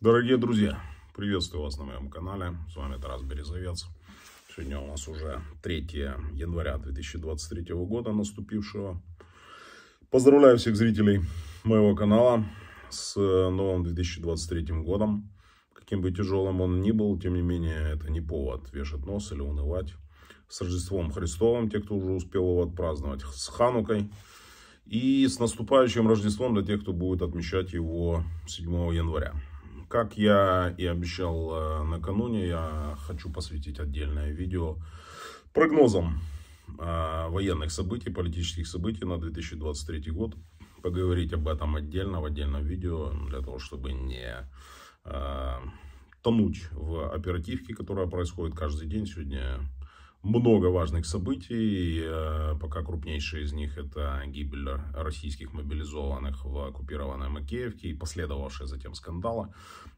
Дорогие друзья, приветствую вас на моем канале. С вами Тарас Березовец. Сегодня у нас уже 3 января 2023 года наступившего. Поздравляю всех зрителей моего канала с э, новым 2023 годом. Каким бы тяжелым он ни был, тем не менее, это не повод вешать нос или унывать. С Рождеством Христовым, те, кто уже успел его отпраздновать, с Ханукой. И с наступающим Рождеством для тех, кто будет отмечать его 7 января. Как я и обещал э, накануне, я хочу посвятить отдельное видео прогнозам э, военных событий, политических событий на 2023 год. Поговорить об этом отдельно, в отдельном видео, для того, чтобы не э, тонуть в оперативке, которая происходит каждый день. Сегодня много важных событий. Э, пока крупнейшие из них это гибель российских мобилизованных в оккупированной Макеевке и последовавшие затем скандалы.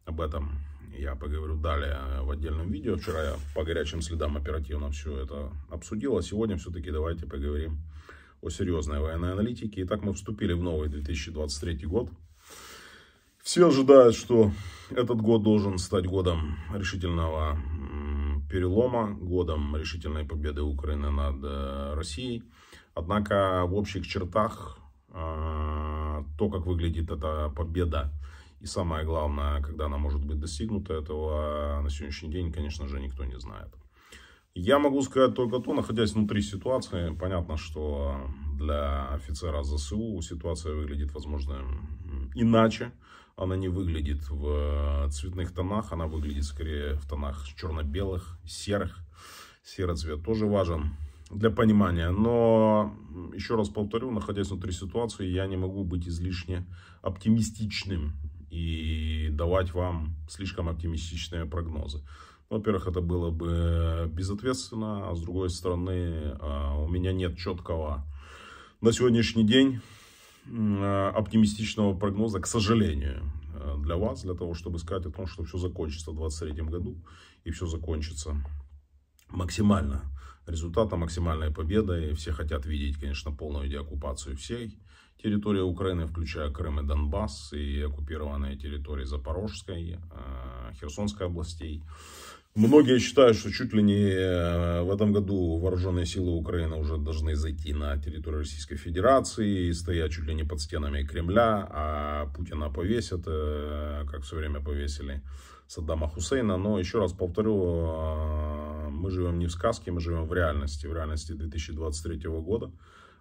Об этом я поговорю далее в отдельном видео. Вчера я по горячим следам оперативно все это обсудил, а сегодня все-таки давайте поговорим о серьезной военной аналитике. Итак, мы вступили в новый 2023 год. Все ожидают, что этот год должен стать годом решительного перелома, годом решительной победы Украины над э, Россией. Однако в общих чертах э, то, как выглядит эта победа, и самое главное, когда она может быть достигнута, этого э, на сегодняшний день, конечно же, никто не знает. Я могу сказать только то, находясь внутри ситуации, понятно, что для офицера ЗСУ ситуация выглядит, возможно, иначе. Она не выглядит в цветных тонах, она выглядит скорее в тонах черно-белых, серых. Серый цвет тоже важен для понимания. Но, еще раз повторю, находясь внутри ситуации, я не могу быть излишне оптимистичным и давать вам слишком оптимистичные прогнозы. Во-первых, это было бы э, безответственно, а с другой стороны, а, у меня нет четкого на сегодняшний день э, оптимистичного прогноза, к сожалению, э, для вас, для того, чтобы сказать о том, что все закончится в 2023 году, и все закончится максимально результата, максимальная победа, и все хотят видеть, конечно, полную деоккупацию всей территории Украины, включая Крым и Донбасс, и оккупированные территории Запорожской, Херсонской областей. Многие считают, что чуть ли не э, в этом году вооруженные силы Украины уже должны зайти на территорию Российской Федерации и стоять чуть ли не под стенами Кремля, а Путина повесят, э, как все время повесили Саддама Хусейна. Но еще раз повторю, э, мы живем не в сказке, мы живем в реальности, в реальности 2023 года.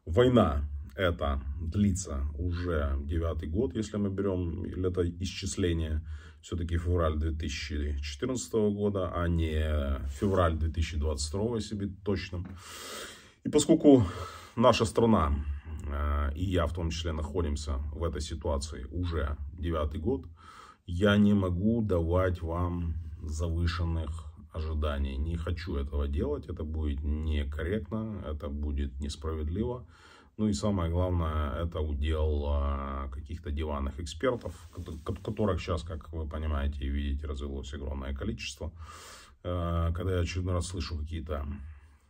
Война это длится уже девятый год, если мы берем или это исчисление все-таки февраль 2014 года, а не февраль 2022, если быть точным. И поскольку наша страна э, и я в том числе находимся в этой ситуации уже девятый год, я не могу давать вам завышенных ожиданий. Не хочу этого делать, это будет некорректно, это будет несправедливо. Ну и самое главное, это удел а, каких-то диванных экспертов, которых сейчас, как вы понимаете и видите, развелось огромное количество. А, когда я очередной раз слышу какие-то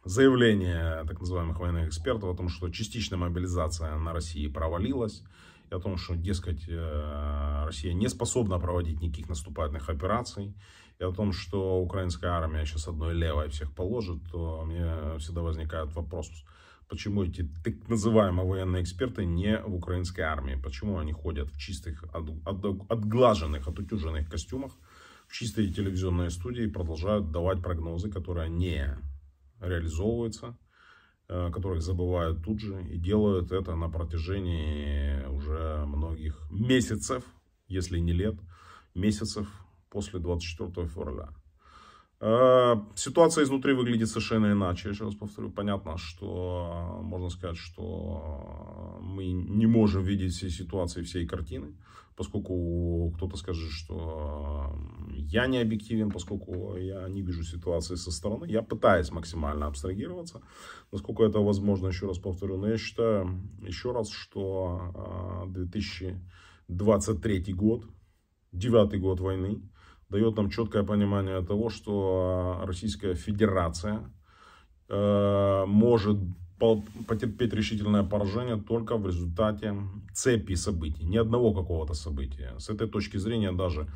заявления так называемых военных экспертов о том, что частичная мобилизация на России провалилась, и о том, что, дескать, э, Россия не способна проводить никаких наступательных операций, и о том, что украинская армия сейчас одной левой всех положит, то у меня всегда возникает вопрос – Почему эти так называемые военные эксперты не в украинской армии? Почему они ходят в чистых, от, от, отглаженных, отутюженных костюмах, в чистые телевизионные студии и продолжают давать прогнозы, которые не реализовываются, э, которых забывают тут же и делают это на протяжении уже многих месяцев, если не лет, месяцев после 24 февраля. Э, ситуация изнутри выглядит совершенно иначе. Еще раз повторю, понятно, что э, можно сказать, что э, мы не можем видеть всей ситуации, всей картины, поскольку кто-то скажет, что я не объективен, поскольку я не вижу ситуации со стороны. Я пытаюсь максимально абстрагироваться, насколько это возможно, еще раз повторю. Но я считаю, еще раз, что 2023 год, девятый год войны, дает нам четкое понимание того, что а, Российская Федерация э, может потерпеть решительное поражение только в результате цепи событий, ни одного какого-то события. С этой точки зрения даже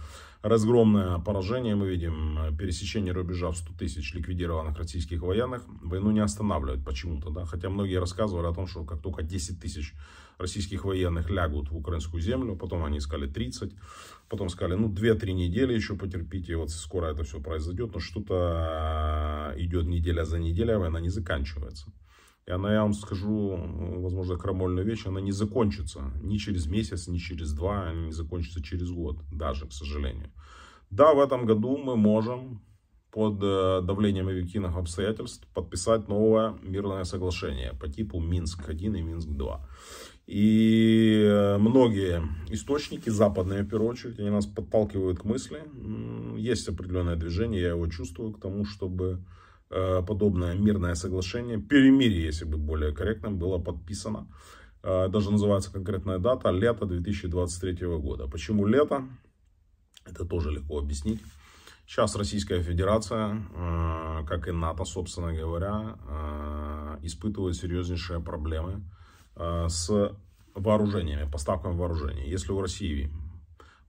разгромное поражение, мы видим э, пересечение рубежа в 100 тысяч ликвидированных российских военных, войну не останавливает почему-то. Да? Хотя многие рассказывали о том, что как только 10 тысяч российских военных лягут в украинскую землю, потом они искали 30, потом сказали, ну 2-3 недели еще потерпите, вот скоро это все произойдет, но что-то э, идет неделя за неделей, а война не заканчивается. И она, я вам скажу, возможно, крамольную вещь, она не закончится ни через месяц, ни через два, не закончится через год даже, к сожалению. Да, в этом году мы можем под э, давлением объективных обстоятельств подписать новое мирное соглашение по типу Минск-1 и Минск-2. И э, многие источники, западные в первую очередь, они нас подталкивают к мысли. Есть определенное движение, я его чувствую, к тому, чтобы Э, подобное мирное соглашение, перемирие, если бы более корректным, было подписано. Даже э, называется конкретная дата, лето 2023 года. Почему лето? Это тоже легко объяснить. Сейчас Российская Федерация, э, как и НАТО, собственно говоря, испытывает серьезнейшие проблемы с вооружениями, поставками вооружений. Если у России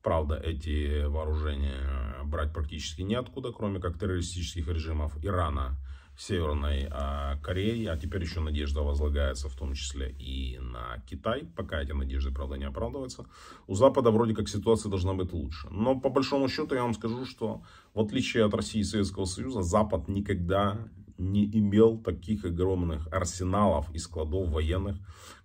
Правда, эти вооружения брать практически неоткуда, кроме как террористических режимов Ирана, Северной а, Кореи, а теперь еще надежда возлагается в том числе и на Китай, пока эти надежды, правда, не оправдываются. У Запада вроде как ситуация должна быть лучше. Но по большому счету я вам скажу, что в отличие от России и Советского Союза, Запад никогда не имел таких огромных арсеналов и складов военных,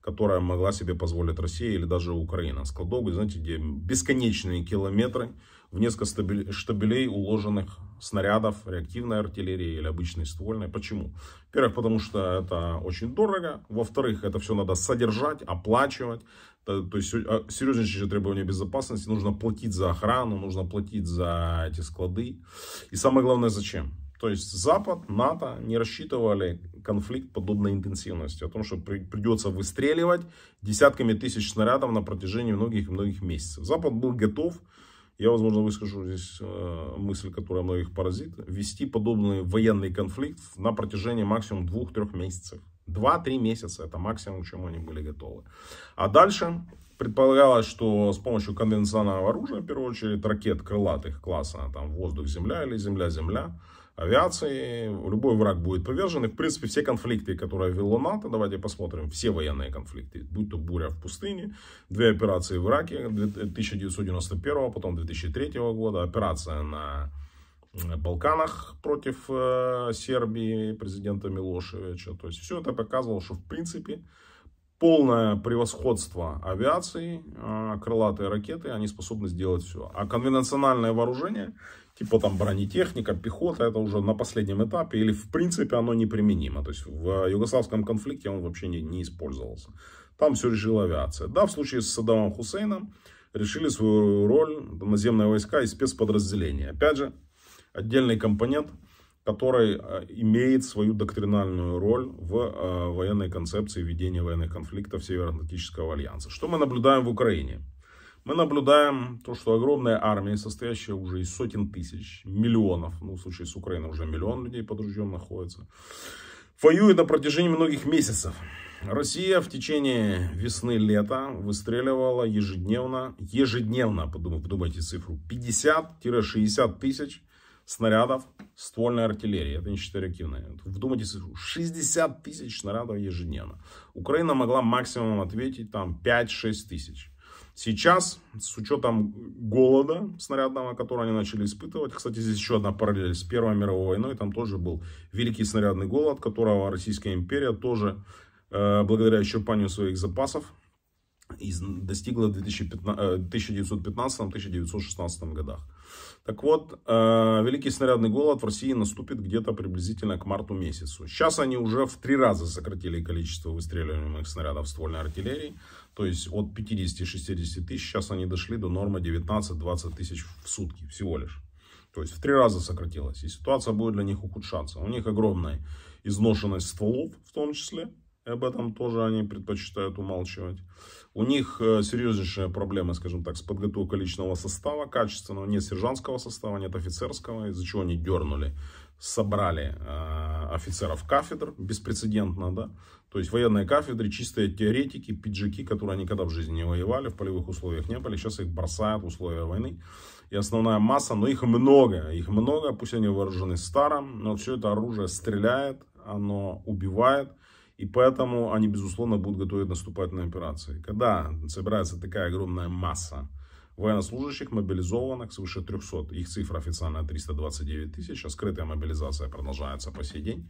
которые могла себе позволить Россия или даже Украина. Складов, знаете, где бесконечные километры в несколько штабелей уложенных снарядов реактивной артиллерии или обычной ствольной. Почему? Во-первых, потому что это очень дорого. Во-вторых, это все надо содержать, оплачивать. То, то есть э, серьезнейшие требования безопасности. Нужно платить за охрану, нужно платить за эти склады. И самое главное, зачем? То есть Запад, НАТО не рассчитывали конфликт подобной интенсивности. О том, что придется выстреливать десятками тысяч снарядов на протяжении многих и многих месяцев. Запад был готов, я, возможно, выскажу здесь э, мысль, которая многих поразит, вести подобный военный конфликт на протяжении максимум двух-трех месяцев. Два-три месяца это максимум, к чему они были готовы. А дальше предполагалось, что с помощью конвенционального оружия, в первую очередь ракет крылатых класса, там воздух-земля или земля-земля, авиации, любой враг будет повержен. И, в принципе, все конфликты, которые вело НАТО, давайте посмотрим, все военные конфликты, будь то буря в пустыне, две операции в Ираке 1991, э, потом 2003 года, операция на э, Балканах против э, Сербии президента Милошевича. То есть, все это показывало, что, в принципе, полное превосходство авиации, а, крылатые ракеты, они способны сделать все. А конвенциональное вооружение, типа там бронетехника, пехота, это уже на последнем этапе, или в принципе оно неприменимо. То есть в югославском конфликте он вообще не, не использовался. Там все решила авиация. Да, в случае с Саддамом Хусейном решили свою роль наземные войска и спецподразделения. Опять же, отдельный компонент – который э, имеет свою доктринальную роль в э, военной концепции ведения военных конфликтов Североатлантического альянса. Что мы наблюдаем в Украине? Мы наблюдаем то, что огромная армия, состоящая уже из сотен тысяч, миллионов, ну, в случае с Украиной уже миллион людей под ружьем находится, воюет на протяжении многих месяцев. Россия в течение весны-лета выстреливала ежедневно, ежедневно, подумайте, цифру, 50-60 тысяч снарядов ствольной артиллерии. Это не считая реактивной. Вдумайтесь, 60 тысяч снарядов ежедневно. Украина могла максимум ответить там 5-6 тысяч. Сейчас, с учетом голода снарядного, который они начали испытывать, кстати, здесь еще одна параллель с Первой мировой войной, там тоже был великий снарядный голод, которого Российская империя тоже, э, благодаря исчерпанию своих запасов, из, достигла в 1915-1916 э, годах. Так вот, э, великий снарядный голод в России наступит где-то приблизительно к марту месяцу. Сейчас они уже в три раза сократили количество выстреливаемых снарядов ствольной артиллерии. То есть от 50-60 тысяч сейчас они дошли до нормы 19-20 тысяч в сутки всего лишь. То есть в три раза сократилось. И ситуация будет для них ухудшаться. У них огромная изношенность стволов в том числе об этом тоже они предпочитают умалчивать. У них э, серьезнейшая проблема, скажем так, с подготовкой личного состава, качественного, нет сержантского состава, нет офицерского, из-за чего они дернули, собрали э, офицеров кафедр, беспрецедентно, да, то есть военные кафедры, чистые теоретики, пиджаки, которые никогда в жизни не воевали, в полевых условиях не были, сейчас их бросают в условия войны, и основная масса, но их много, их много, пусть они вооружены старым, но все это оружие стреляет, оно убивает, и поэтому они, безусловно, будут готовить на операции. Когда собирается такая огромная масса военнослужащих, мобилизованных свыше 300, их цифра официальная 329 тысяч, а скрытая мобилизация продолжается по сей день,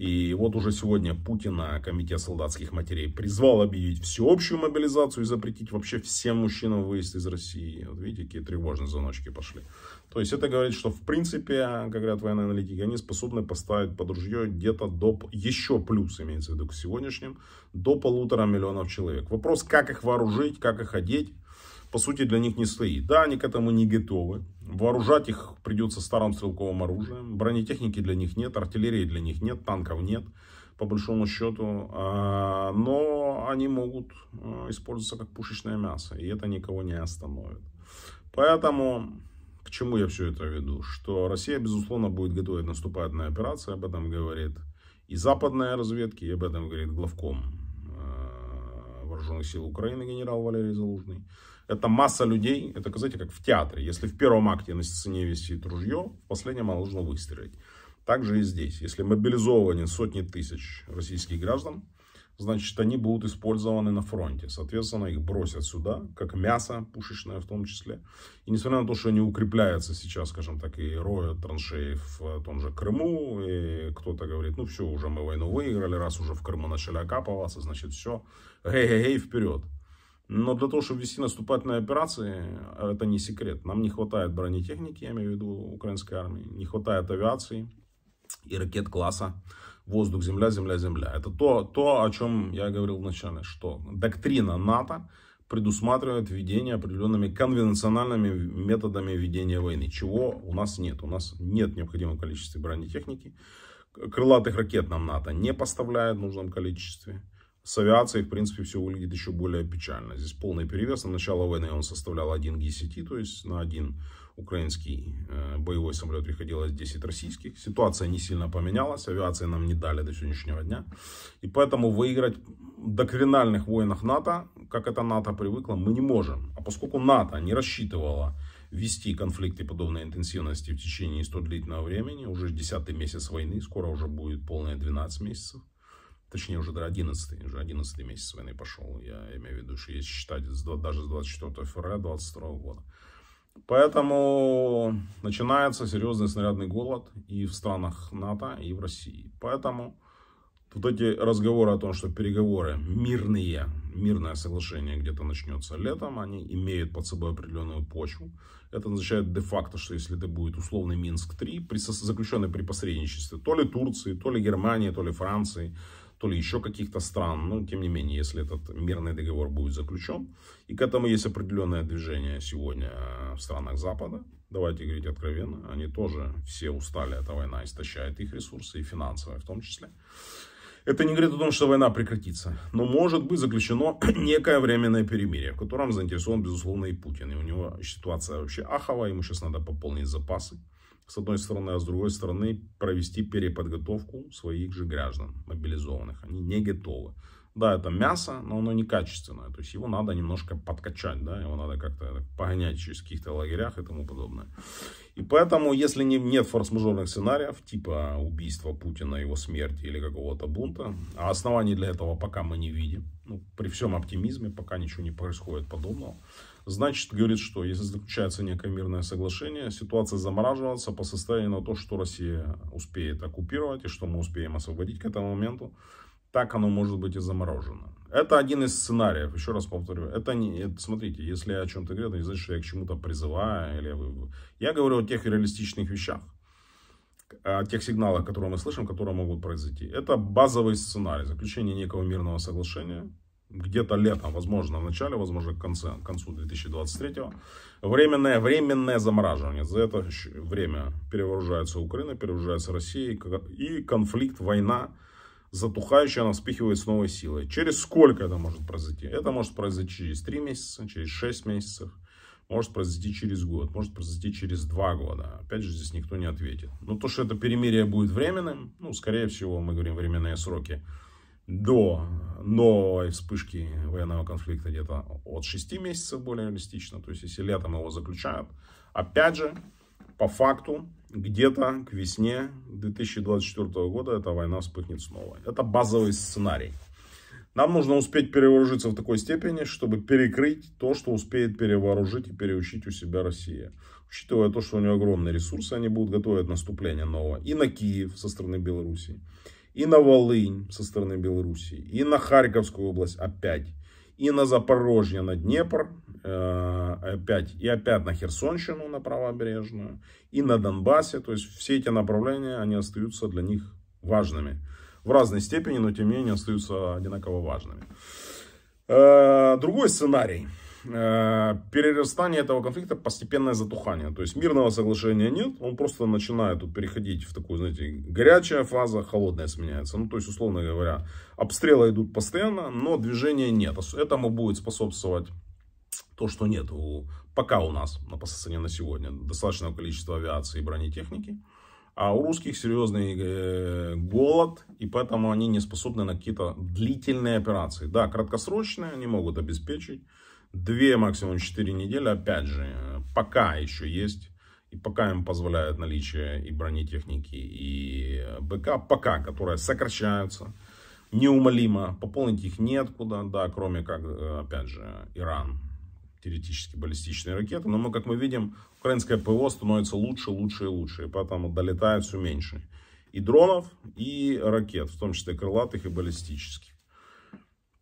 и вот уже сегодня Путина, комитет солдатских матерей, призвал объявить всеобщую мобилизацию и запретить вообще всем мужчинам выезд из России. Вот видите, какие тревожные звоночки пошли. То есть это говорит, что в принципе, как говорят военные аналитики, они способны поставить под ружье где-то до, еще плюс имеется в виду к сегодняшним, до полутора миллионов человек. Вопрос, как их вооружить, как их одеть, по сути для них не стоит. Да, они к этому не готовы, Вооружать их придется старым стрелковым оружием. Бронетехники для них нет, артиллерии для них нет, танков нет, по большому счету. А, но они могут э, использоваться как пушечное мясо, и это никого не остановит. Поэтому к чему я все это веду? Что Россия, безусловно, будет готовить наступательные операции, об этом говорит и западная разведка, и об этом говорит главком вооруженных сил Украины генерал Валерий Залужный. Это масса людей, это, знаете, как в театре. Если в первом акте на сцене висит ружье, в последнем оно нужно выстрелить. Также и здесь. Если мобилизованы сотни тысяч российских граждан, значит, они будут использованы на фронте. Соответственно, их бросят сюда, как мясо пушечное в том числе. И несмотря на то, что они укрепляются сейчас, скажем так, и роют траншеи в э, том же Крыму, и кто-то говорит, ну все, уже мы войну выиграли, раз уже в Крыму начали окапываться, значит, все, гей-гей-гей, вперед. Но для того, чтобы вести наступательные операции, это не секрет. Нам не хватает бронетехники, я имею в виду украинской армии, не хватает авиации и ракет класса воздух, земля, земля, земля. Это то, то, о чем я говорил вначале, что доктрина НАТО предусматривает ведение определенными конвенциональными методами ведения войны, чего у нас нет. У нас нет необходимого количества бронетехники. Крылатых ракет нам НАТО не поставляет в нужном количестве. С авиацией, в принципе, все выглядит еще более печально. Здесь полный перевес. На начало войны он составлял 1 G10, то есть на 1 украинский э, боевой самолет приходилось 10 российских. Ситуация не сильно поменялась, авиации нам не дали до сегодняшнего дня. И поэтому выиграть в докринальных войнах НАТО, как это НАТО привыкло, мы не можем. А поскольку НАТО не рассчитывала вести конфликты подобной интенсивности в течение столь длительного времени, уже 10 месяц войны, скоро уже будет полное 12 месяцев, точнее уже до 11, уже 11 месяц войны пошел, я имею в виду, что если считать даже с 24 февраля 22 года. Поэтому начинается серьезный снарядный голод и в странах НАТО, и в России. Поэтому вот эти разговоры о том, что переговоры мирные, мирное соглашение где-то начнется летом, они имеют под собой определенную почву. Это означает де-факто, что если это будет условный Минск-3, заключенный при посредничестве то ли Турции, то ли Германии, то ли Франции, то ли еще каких-то стран. Но, тем не менее, если этот мирный договор будет заключен, и к этому есть определенное движение сегодня э, в странах Запада, давайте говорить откровенно, они тоже все устали, эта война истощает их ресурсы, и финансовые в том числе. Это не говорит о том, что война прекратится, но может быть заключено некое временное перемирие, в котором заинтересован, безусловно, и Путин. И у него ситуация вообще аховая, ему сейчас надо пополнить запасы с одной стороны, а с другой стороны провести переподготовку своих же граждан мобилизованных. Они не готовы. Да, это мясо, но оно некачественное. То есть его надо немножко подкачать, да, его надо как-то погонять через каких-то лагерях и тому подобное. И поэтому, если не, нет форс-мажорных сценариев, типа убийства Путина, его смерти или какого-то бунта, а оснований для этого пока мы не видим, ну, при всем оптимизме пока ничего не происходит подобного, Значит, говорит, что если заключается некое мирное соглашение, ситуация замораживается по состоянию на то, что Россия успеет оккупировать и что мы успеем освободить к этому моменту. Так оно может быть и заморожено. Это один из сценариев, еще раз повторю. Это не, это, смотрите, если я о чем-то говорю, это не значит, что я к чему-то призываю. Или, я говорю о тех реалистичных вещах о тех сигналах, которые мы слышим, которые могут произойти. Это базовый сценарий заключение некого мирного соглашения, где-то летом, возможно, в начале, возможно, к, конце, к концу 2023 -го. Временное, временное замораживание. За это время перевооружается Украина, перевооружается Россия. И конфликт, война, затухающая, она вспихивает с новой силой. Через сколько это может произойти? Это может произойти через 3 месяца, через 6 месяцев. Может произойти через год, может произойти через два года. Опять же, здесь никто не ответит. Но то, что это перемирие будет временным, ну, скорее всего, мы говорим временные сроки, до новой вспышки военного конфликта где-то от 6 месяцев более реалистично. То есть, если летом его заключают, опять же, по факту, где-то к весне 2024 года эта война вспыхнет снова. Это базовый сценарий. Нам нужно успеть перевооружиться в такой степени, чтобы перекрыть то, что успеет перевооружить и переучить у себя Россия. Учитывая то, что у нее огромные ресурсы, они будут готовить наступление нового и на Киев со стороны Белоруссии и на Волынь со стороны Белоруссии, и на Харьковскую область опять, и на Запорожье, на Днепр, э, опять, и опять на Херсонщину, на правобережную, и на Донбассе. То есть все эти направления, они остаются для них важными. В разной степени, но тем не менее остаются одинаково важными. Э, другой сценарий. Э, перерастание этого конфликта постепенное затухание. То есть мирного соглашения нет, он просто начинает тут переходить в такую, знаете, горячая фаза, холодная сменяется. Ну, то есть, условно говоря, обстрелы идут постоянно, но движения нет. Этому будет способствовать то, что нет у, пока у нас на пососане на сегодня достаточного количества авиации и бронетехники. А у русских серьезный э, голод, и поэтому они не способны на какие-то длительные операции. Да, краткосрочные они могут обеспечить 2, максимум 4 недели. Опять же, пока еще есть. И пока им позволяют наличие и бронетехники, и БК, пока, которые сокращаются неумолимо. Пополнить их неоткуда, да, кроме как, э, опять же, Иран. Теоретически баллистичные ракеты. Но мы, как мы видим, украинское ПВО становится лучше, лучше и лучше. И поэтому долетает все меньше. И дронов, и ракет, в том числе крылатых и баллистических.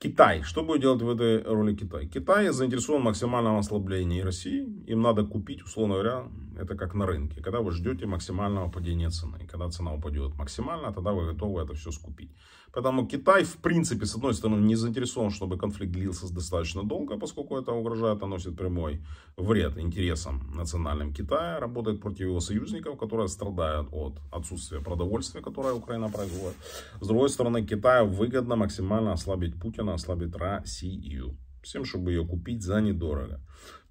Китай. Что будет делать в этой роли Китай? Китай заинтересован в максимальном ослаблении России. Им надо купить, условно говоря, это как на рынке. Когда вы ждете максимального падения цены. И когда цена упадет максимально, тогда вы готовы это все скупить. Поэтому Китай, в принципе, с одной стороны, не заинтересован, чтобы конфликт длился достаточно долго, поскольку это угрожает, наносит прямой вред интересам национальным Китая. Работает против его союзников, которые страдают от отсутствия продовольствия, которое Украина производит. С другой стороны, Китаю выгодно максимально ослабить Путина сильно ослабит Россию. Всем, чтобы ее купить за недорого.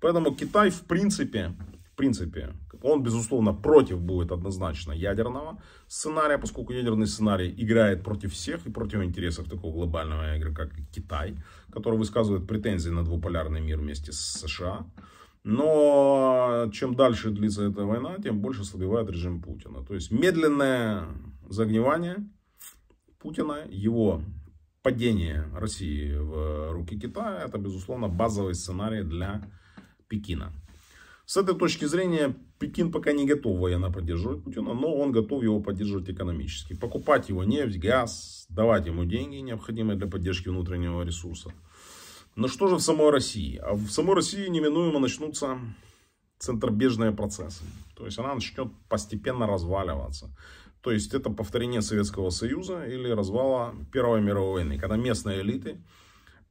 Поэтому Китай, в принципе, в принципе, он, безусловно, против будет однозначно ядерного сценария, поскольку ядерный сценарий играет против всех и против интересов такого глобального игрока, как Китай, который высказывает претензии на двуполярный мир вместе с США. Но чем дальше длится эта война, тем больше слабевает режим Путина. То есть медленное загнивание Путина, его падение России в руки Китая, это, безусловно, базовый сценарий для Пекина. С этой точки зрения, Пекин пока не готов военно поддерживать Путина, но он готов его поддерживать экономически. Покупать его нефть, газ, давать ему деньги, необходимые для поддержки внутреннего ресурса. Но что же в самой России? А в самой России неминуемо начнутся центробежные процессы. То есть она начнет постепенно разваливаться. То есть это повторение Советского Союза или развала Первой мировой войны, когда местные элиты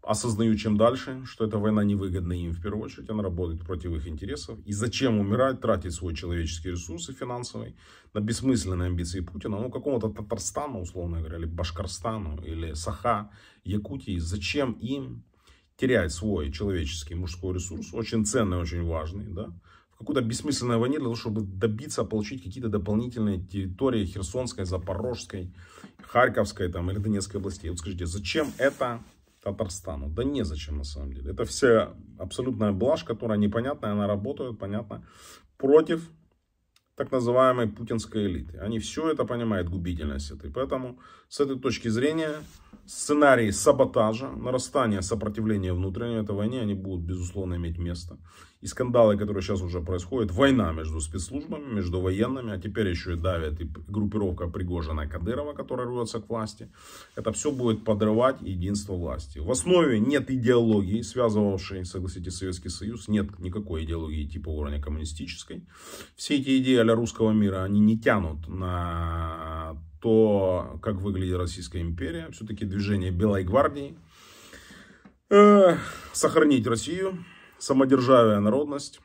осознают чем дальше, что эта война невыгодна им в первую очередь, она работает против их интересов. И зачем умирать, тратить свой человеческий ресурс и финансовый на бессмысленные амбиции Путина, ну какому-то Татарстану, условно говоря, или Башкорстану, или Саха, Якутии, зачем им терять свой человеческий мужской ресурс, очень ценный, очень важный, да, какую-то бессмысленную войне для того, чтобы добиться, получить какие-то дополнительные территории Херсонской, Запорожской, Харьковской там, или Донецкой областей. Вот скажите, зачем это Татарстану? Да незачем на самом деле. Это все абсолютная блажь, которая непонятная, она работает, понятно, против так называемой путинской элиты. Они все это понимают, губительность этой. Поэтому с этой точки зрения сценарии саботажа, нарастания сопротивления внутренней этой войне, они будут, безусловно, иметь место. И скандалы, которые сейчас уже происходят, война между спецслужбами, между военными, а теперь еще и давят и группировка Пригожина Кадырова, которая рвется к власти. Это все будет подрывать единство власти. В основе нет идеологии, связывавшей, согласитесь, Советский Союз. Нет никакой идеологии типа уровня коммунистической. Все эти идеи а русского мира, они не тянут на то, как выглядит Российская империя, все-таки движение Белой гвардии, э, сохранить Россию, самодержавие, народность,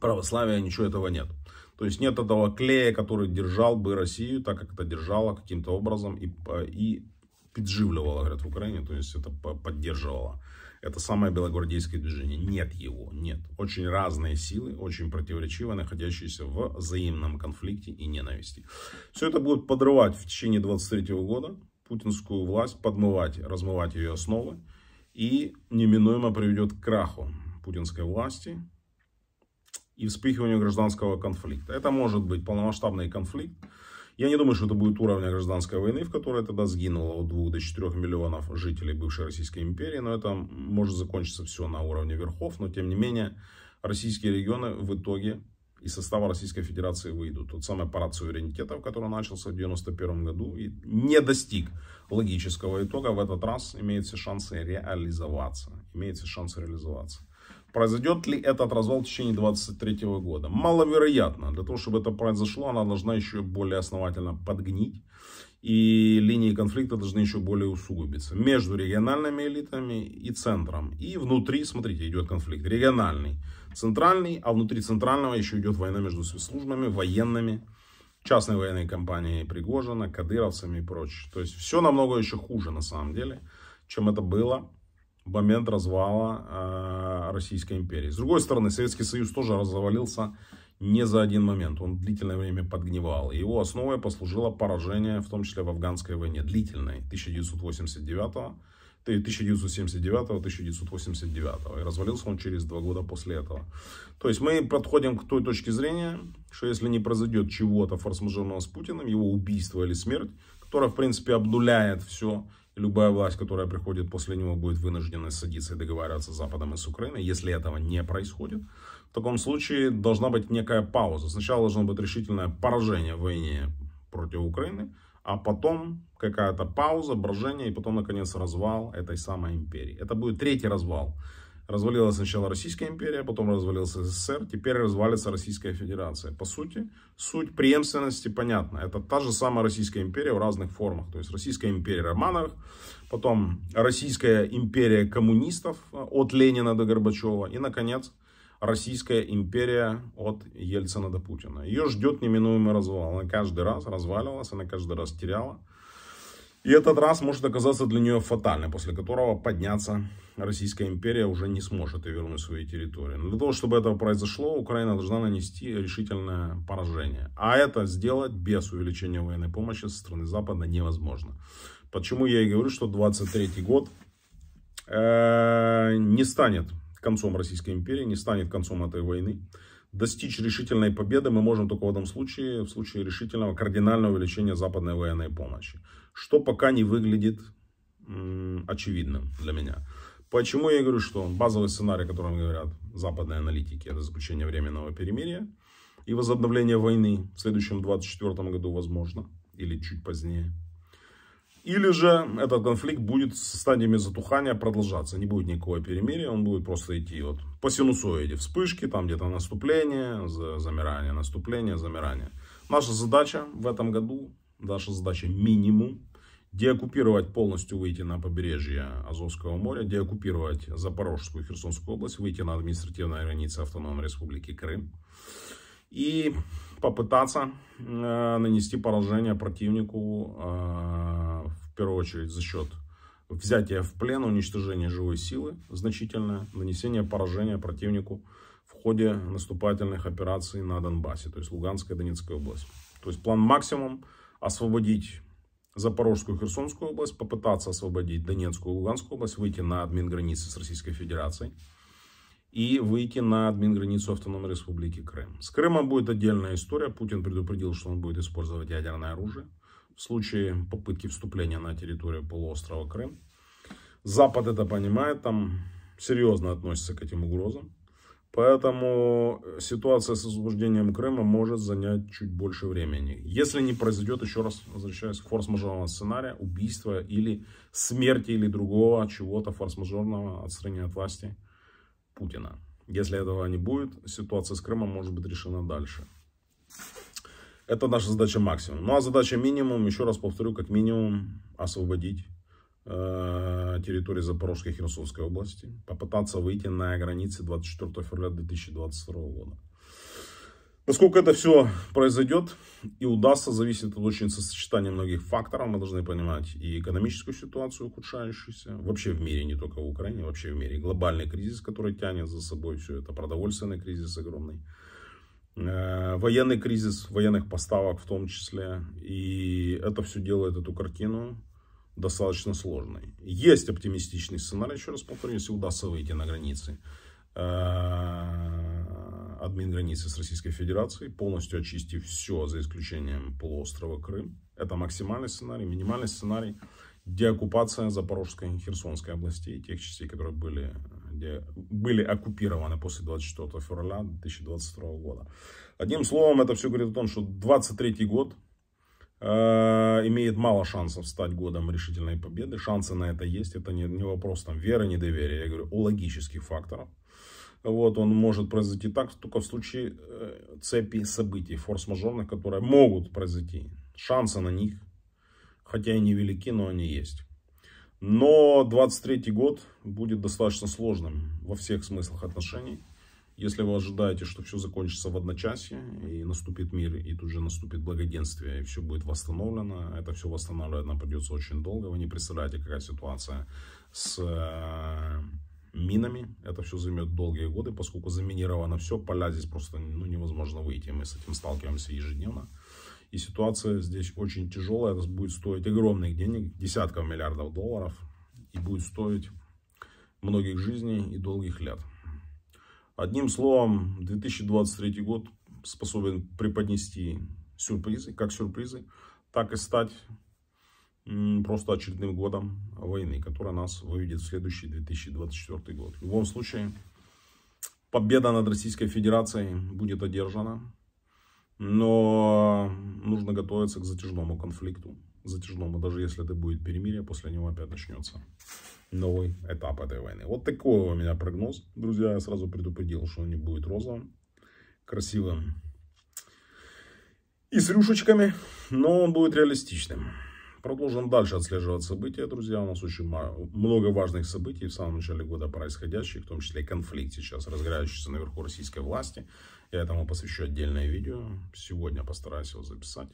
православие, ничего этого нет. То есть нет этого клея, который держал бы Россию, так как это держало каким-то образом и, э, и подживливала, говорят, в Украине, то есть это поддерживало это самое белогвардейское движение. Нет его, нет. Очень разные силы, очень противоречиво находящиеся в взаимном конфликте и ненависти. Все это будет подрывать в течение 23 года путинскую власть, подмывать, размывать ее основы и неминуемо приведет к краху путинской власти и вспыхиванию гражданского конфликта. Это может быть полномасштабный конфликт, я не думаю, что это будет уровня гражданской войны, в которой тогда сгинуло от 2 до 4 миллионов жителей бывшей Российской империи, но это может закончиться все на уровне верхов, но тем не менее российские регионы в итоге из состава Российской Федерации выйдут. Тот самый парад суверенитетов, который начался в 1991 году и не достиг логического итога, в этот раз имеются шансы реализоваться. Имеет шансы реализоваться. Произойдет ли этот развал в течение 2023 года? Маловероятно. Для того, чтобы это произошло, она должна еще более основательно подгнить. И линии конфликта должны еще более усугубиться. Между региональными элитами и центром. И внутри, смотрите, идет конфликт. Региональный, центральный. А внутри центрального еще идет война между спецслужбами, военными. Частной военной компанией Пригожина, кадыровцами и прочее. То есть все намного еще хуже на самом деле, чем это было момент развала э, Российской империи. С другой стороны, Советский Союз тоже развалился не за один момент. Он длительное время подгнивал. И его основой послужило поражение, в том числе в Афганской войне, длительной, 1989 1979-1989. И развалился он через два года после этого. То есть мы подходим к той точке зрения, что если не произойдет чего-то форс-мажорного с Путиным, его убийство или смерть, которая, в принципе, обнуляет все Любая власть, которая приходит после него, будет вынуждена садиться и договариваться с Западом и с Украиной. Если этого не происходит, в таком случае должна быть некая пауза. Сначала должно быть решительное поражение в войне против Украины, а потом какая-то пауза, брожение и потом, наконец, развал этой самой империи. Это будет третий развал. Развалилась сначала Российская империя, а потом развалился СССР, теперь развалится Российская Федерация. По сути, суть преемственности понятна. Это та же самая Российская империя в разных формах. То есть Российская империя Романовых, потом Российская империя коммунистов э, от Ленина до Горбачева и, наконец, Российская империя от Ельцина до Путина. Ее ждет неминуемый развал. Она каждый раз разваливалась, она каждый раз теряла. И этот раз может оказаться для нее фатальным, после которого подняться Российская империя уже не сможет и вернуть свои территории. Но для того, чтобы это произошло, Украина должна нанести решительное поражение. А это сделать без увеличения военной помощи со стороны Запада невозможно. Почему я и говорю, что 23 год э, не станет концом Российской империи, не станет концом этой войны достичь решительной победы мы можем только в этом случае, в случае решительного кардинального увеличения западной военной помощи, что пока не выглядит очевидным для меня. Почему я говорю, что базовый сценарий, о котором говорят западные аналитики, это заключение временного перемирия и возобновление войны в следующем 24 году возможно, или чуть позднее. Или же этот конфликт будет с стадиями затухания продолжаться. Не будет никакого перемирия, он будет просто идти вот по синусоиде. Вспышки, там где-то наступление, замирание, наступление, замирание. Наша задача в этом году, наша задача минимум, деоккупировать полностью, выйти на побережье Азовского моря, деоккупировать Запорожскую и Херсонскую область, выйти на административные границы Автономной Республики Крым и попытаться э, нанести поражение противнику э, в первую очередь за счет взятия в плен, уничтожения живой силы значительное, нанесение поражения противнику в ходе наступательных операций на Донбассе, то есть Луганская и Донецкая область. То есть план максимум освободить Запорожскую и Херсонскую область, попытаться освободить Донецкую и Луганскую область, выйти на админ границы с Российской Федерацией и выйти на админ границу Автономной Республики Крым. С Крымом будет отдельная история. Путин предупредил, что он будет использовать ядерное оружие в случае попытки вступления на территорию полуострова Крым. Запад это понимает, там серьезно относится к этим угрозам. Поэтому ситуация с освобождением Крыма может занять чуть больше времени. Если не произойдет, еще раз возвращаюсь к форс-мажорного сценария, убийства или смерти или другого чего-то форс-мажорного отстранения от власти – Путина. Если этого не будет, ситуация с Крымом может быть решена дальше. Это наша задача максимум. Ну а задача минимум, еще раз повторю, как минимум освободить э, территории Запорожской и Херсонской области, попытаться выйти на границы 24 февраля 2022 года. Насколько это все произойдет и удастся, зависит от очень сочетания многих факторов. Мы должны понимать и экономическую ситуацию ухудшающуюся, вообще в мире, не только в Украине, вообще в мире. Глобальный кризис, который тянет за собой все это, продовольственный кризис огромный. Э, военный кризис, военных поставок в том числе. И это все делает эту картину достаточно сложной. Есть оптимистичный сценарий, еще раз повторю, если удастся выйти на границы э, админ границы с Российской Федерацией, полностью очистив все, за исключением полуострова Крым. Это максимальный сценарий, минимальный сценарий деоккупация Запорожской и Херсонской областей, тех частей, которые были, де, были оккупированы после 24 февраля 2022 года. Одним словом, это все говорит о том, что 23 год э, имеет мало шансов стать годом решительной победы. Шансы на это есть, это не, не вопрос там веры, недоверия, я говорю о логических факторах вот, он может произойти так только в случае э, цепи событий, форс-мажорных, которые могут произойти. Шансы на них, хотя и невелики, но они есть. Но 23 год будет достаточно сложным во всех смыслах отношений. Если вы ожидаете, что все закончится в одночасье, и наступит мир, и тут же наступит благоденствие, и все будет восстановлено, это все восстанавливать нам придется очень долго. Вы не представляете, какая ситуация с э, минами. Это все займет долгие годы, поскольку заминировано все, поля здесь просто ну, невозможно выйти. Мы с этим сталкиваемся ежедневно. И ситуация здесь очень тяжелая. Это будет стоить огромных денег, десятков миллиардов долларов. И будет стоить многих жизней и долгих лет. Одним словом, 2023 год способен преподнести сюрпризы, как сюрпризы, так и стать просто очередным годом войны, которая нас выведет в следующий 2024 год. В любом случае, победа над Российской Федерацией будет одержана, но нужно готовиться к затяжному конфликту, затяжному, даже если это будет перемирие, после него опять начнется новый этап этой войны. Вот такой у меня прогноз, друзья, я сразу предупредил, что он не будет розовым, красивым и с рюшечками, но он будет реалистичным. Продолжим дальше отслеживать события, друзья. У нас очень много важных событий в самом начале года происходящих, в том числе и конфликт сейчас, разгорающийся наверху российской власти. Я этому посвящу отдельное видео. Сегодня постараюсь его записать.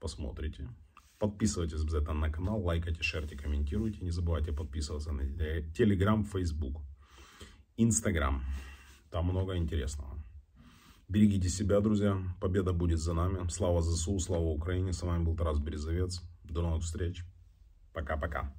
Посмотрите. Подписывайтесь обязательно на канал, лайкайте, шерте, комментируйте. Не забывайте подписываться на Телеграм, Фейсбук, Инстаграм. Там много интересного. Берегите себя, друзья. Победа будет за нами. Слава ЗСУ, слава Украине. С вами был Тарас Березовец. До новых встреч. Пока-пока.